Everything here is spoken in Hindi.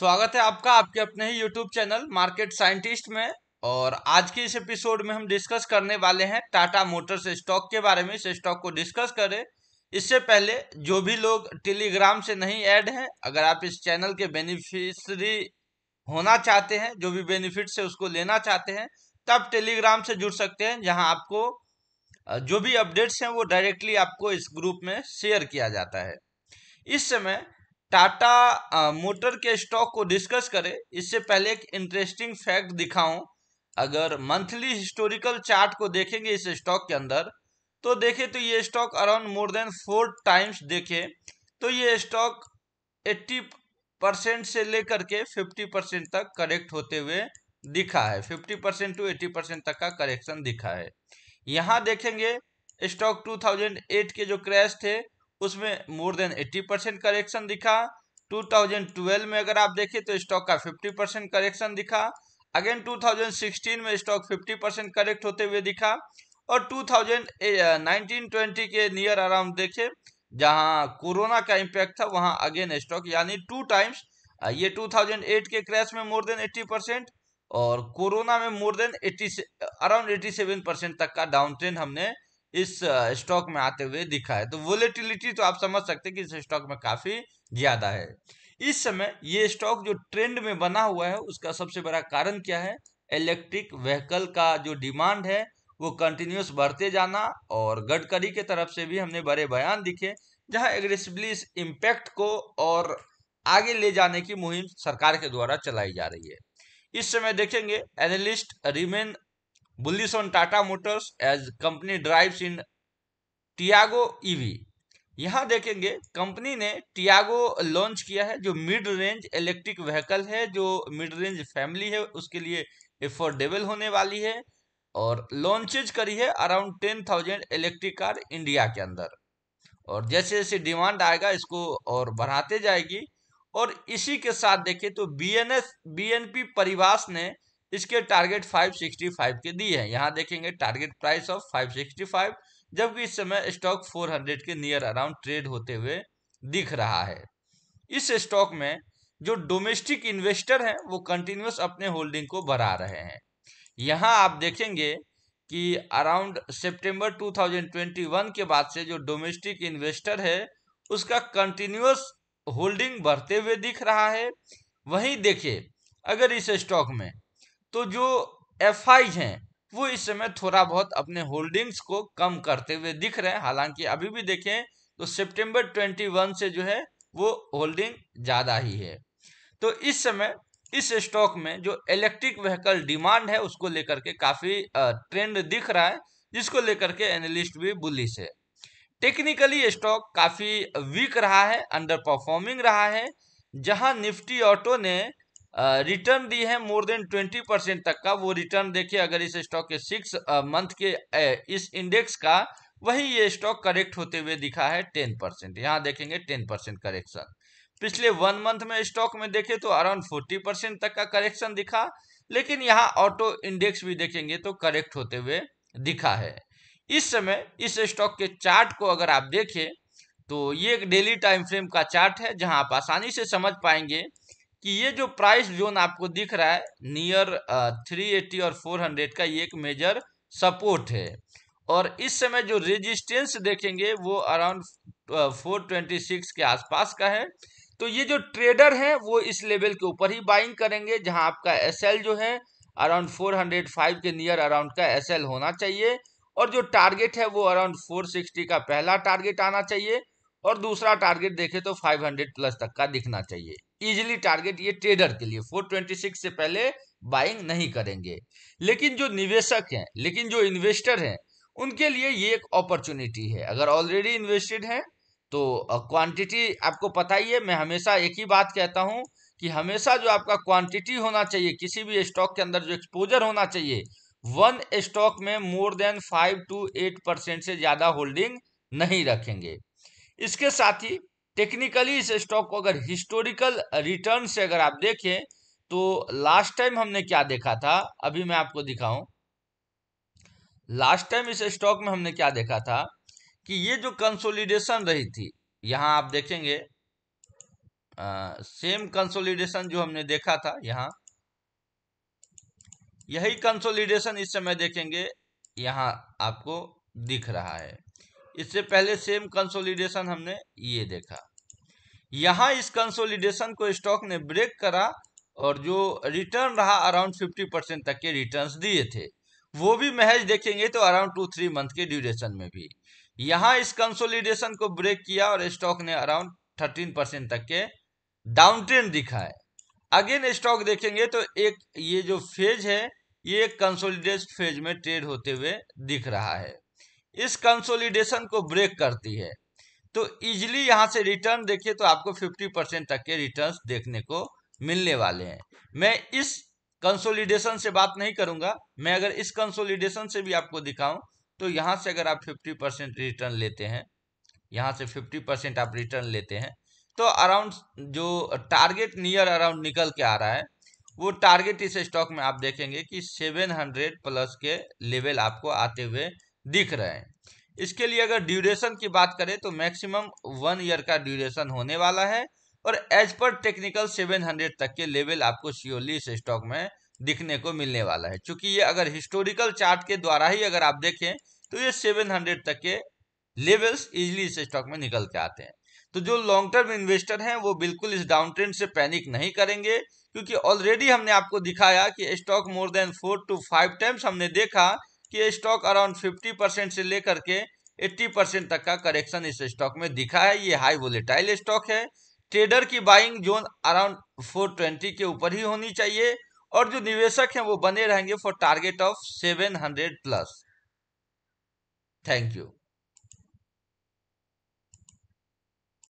स्वागत है आपका आपके अपने ही यूट्यूब चैनल मार्केट साइंटिस्ट में और आज के इस एपिसोड में हम डिस्कस करने वाले हैं टाटा मोटर्स स्टॉक के बारे में इस स्टॉक को डिस्कस करें इससे पहले जो भी लोग टेलीग्राम से नहीं ऐड हैं अगर आप इस चैनल के बेनिफिशरी होना चाहते हैं जो भी बेनिफिट से उसको लेना चाहते हैं तब टेलीग्राम से जुड़ सकते हैं जहाँ आपको जो भी अपडेट्स हैं वो डायरेक्टली आपको इस ग्रुप में शेयर किया जाता है इस समय टाटा मोटर के स्टॉक को डिस्कस करें इससे पहले एक इंटरेस्टिंग फैक्ट दिखाऊं अगर मंथली हिस्टोरिकल चार्ट को देखेंगे इस स्टॉक के अंदर तो देखें तो ये stock around more than four times देखें तो ये स्टॉक 80 परसेंट से लेकर के 50 परसेंट तक करेक्ट होते हुए दिखा है 50 परसेंट टू 80 परसेंट तक का करेक्शन दिखा है यहाँ देखेंगे स्टॉक 2008 के जो क्रैश थे उसमें मोर देन 80 परसेंट करेक्शन दिखा 2012 में अगर आप देखें तो स्टॉक का 50 परसेंट करेक्शन दिखा अगेन 2016 में स्टॉक 50 परसेंट करेक्ट होते हुए दिखा और 2019-20 के नियर अराउंड देखे जहां कोरोना का इम्पैक्ट था वहां अगेन स्टॉक यानी टू टाइम्स ये 2008 के क्रैश में मोर देन 80 परसेंट और कोरोना में मोर देन 80 अराउंड 87 परसेंट तक का डाउन ट्रेंड हमने इस स्टॉक में आते हुए दिखा है तो वोलेटिलिटी तो आप समझ सकते हैं कि इस स्टॉक में काफ़ी ज़्यादा है इस समय ये स्टॉक जो ट्रेंड में बना हुआ है उसका सबसे बड़ा कारण क्या है इलेक्ट्रिक व्हीकल का जो डिमांड है वो कंटिन्यूस बढ़ते जाना और गडकरी के तरफ से भी हमने बड़े बयान दिखे जहां एग्रेसिवली इस इम्पैक्ट को और आगे ले जाने की मुहिम सरकार के द्वारा चलाई जा रही है इस समय देखेंगे analyst remain bullish on Tata Motors as company drives in Tiago EV. यहाँ देखेंगे कंपनी ने टियागो लॉन्च किया है जो मिड रेंज इलेक्ट्रिक व्हीकल है जो मिड रेंज फैमिली है उसके लिए एफोर्डेबल होने वाली है और लॉन्चेज करी है around ten thousand electric car India के अंदर और जैसे जैसे डिमांड आएगा इसको और बढ़ाते जाएगी और इसी के साथ देखें तो B N S B N P Paribas ने इसके टारगेट 565 के दिए हैं यहाँ देखेंगे टारगेट प्राइस ऑफ 565 जबकि इस समय स्टॉक 400 के नियर अराउंड ट्रेड होते हुए दिख रहा है इस स्टॉक में जो डोमेस्टिक इन्वेस्टर हैं वो कंटिन्यूस अपने होल्डिंग को बढ़ा रहे हैं यहाँ आप देखेंगे कि अराउंड सितंबर 2021 के बाद से जो डोमेस्टिक इन्वेस्टर है उसका कंटिन्यूस होल्डिंग बढ़ते हुए दिख रहा है वहीं देखिए अगर इस स्टॉक में तो जो एफ हैं वो इस समय थोड़ा बहुत अपने होल्डिंग्स को कम करते हुए दिख रहे हैं हालांकि अभी भी देखें तो सितंबर 21 से जो है वो होल्डिंग ज़्यादा ही है तो इस समय इस स्टॉक में जो इलेक्ट्रिक व्हीकल डिमांड है उसको लेकर के काफ़ी ट्रेंड दिख रहा है जिसको लेकर के एनालिस्ट भी बुलिस है टेक्निकली स्टॉक काफ़ी वीक रहा है अंडर परफॉर्मिंग रहा है जहां निफ्टी ऑटो ने रिटर्न दी है मोर देन ट्वेंटी परसेंट तक का वो रिटर्न देखिए अगर इस स्टॉक के सिक्स मंथ के इस इंडेक्स का वही ये स्टॉक करेक्ट होते हुए दिखा है टेन परसेंट यहाँ देखेंगे टेन परसेंट करेक्शन पिछले वन मंथ में स्टॉक में देखे तो अराउंड फोर्टी परसेंट तक का करेक्शन दिखा लेकिन यहाँ ऑटो इंडेक्स भी देखेंगे तो करेक्ट होते हुए दिखा है इस समय इस स्टॉक के चार्ट को अगर आप देखें तो ये एक डेली टाइम फ्रेम का चार्ट है जहां आप आसानी से समझ पाएंगे कि ये जो प्राइस जोन आपको दिख रहा है नियर थ्री एट्टी और फोर हंड्रेड का ये एक मेजर सपोर्ट है और इस समय जो रेजिस्टेंस देखेंगे वो अराउंड फोर ट्वेंटी सिक्स के आसपास का है तो ये जो ट्रेडर हैं वो इस लेवल के ऊपर ही बाइंग करेंगे जहां आपका एस जो है अराउंड फोर हंड्रेड फाइव के नियर अराउंड का एस होना चाहिए और जो टारगेट है वो अराउंड फोर सिक्सटी का पहला टारगेट आना चाहिए और दूसरा टारगेट देखे तो फाइव हंड्रेड प्लस तक का दिखना चाहिए इजिली टारगेट ये ट्रेडर के लिए 426 से पहले बाइंग नहीं करेंगे लेकिन जो निवेशक हैं लेकिन जो इन्वेस्टर हैं उनके लिए ये एक अपॉर्चुनिटी है अगर ऑलरेडी इन्वेस्टेड हैं तो क्वांटिटी आपको पता ही है मैं हमेशा एक ही बात कहता हूं कि हमेशा जो आपका क्वांटिटी होना चाहिए किसी भी स्टॉक के अंदर जो एक्सपोजर होना चाहिए वन स्टॉक में more than five two eight percent से ज़्यादा होल्डिंग नहीं रखेंगे इसके साथ ही टेक्निकली इस स्टॉक को अगर हिस्टोरिकल रिटर्न से अगर आप देखें तो लास्ट टाइम हमने क्या देखा था अभी मैं आपको दिखाऊं लास्ट टाइम इस स्टॉक में हमने क्या देखा था कि ये जो कंसोलिडेशन रही थी यहां आप देखेंगे आ, सेम कंसोलिडेशन जो हमने देखा था यहां यही कंसोलिडेशन इस समय देखेंगे यहां आपको दिख रहा है इससे पहले सेम कंसोलिडेशन हमने ये देखा यहाँ इस कंसोलिडेशन को स्टॉक ने ब्रेक करा और जो रिटर्न रहा अराउंड फिफ्टी परसेंट तक के रिटर्न्स दिए थे वो भी महज देखेंगे तो अराउंड टू थ्री मंथ के ड्यूरेशन में भी यहाँ इस कंसोलिडेशन को ब्रेक किया और स्टॉक ने अराउंड थर्टीन परसेंट तक के डाउन ट्रेंड दिखा है अगेन स्टॉक देखेंगे तो एक ये जो फेज है ये एक कंसोलिडेट फेज में ट्रेड होते हुए दिख रहा है इस कंसोलिडेशन को ब्रेक करती है तो इजिली यहाँ से रिटर्न देखिए तो आपको 50 परसेंट तक के रिटर्न्स देखने को मिलने वाले हैं मैं इस कंसोलिडेशन से बात नहीं करूंगा मैं अगर इस कंसोलिडेशन से भी आपको दिखाऊं तो यहाँ से अगर आप 50 परसेंट रिटर्न लेते हैं यहाँ से 50 परसेंट आप रिटर्न लेते हैं तो अराउंड जो टारगेट नियर अराउंड निकल के आ रहा है वो टारगेट इस स्टॉक में आप देखेंगे कि सेवन प्लस के लेवल आपको आते हुए दिख रहे हैं इसके लिए अगर ड्यूरेशन की बात करें तो मैक्सिमम वन ईयर का ड्यूरेशन होने वाला है और एज पर टेक्निकल 700 तक के लेवल आपको सियोली इस स्टॉक में दिखने को मिलने वाला है क्योंकि ये अगर हिस्टोरिकल चार्ट के द्वारा ही अगर आप देखें तो ये 700 तक के लेवल्स इजिली इस स्टॉक में निकल के आते हैं तो जो लॉन्ग टर्म इन्वेस्टर हैं वो बिल्कुल इस डाउन ट्रेंड से पैनिक नहीं करेंगे क्योंकि ऑलरेडी हमने आपको दिखाया कि stock more than four two five times हमने देखा कि स्टॉक अराउंड 50 परसेंट से लेकर के 80 परसेंट तक का करेक्शन इस स्टॉक में दिखा है ये हाई वोलेटाइल स्टॉक है ट्रेडर की बाइंग जोन अराउंड 420 के ऊपर ही होनी चाहिए और जो निवेशक हैं वो बने रहेंगे for target of 700 plus thank you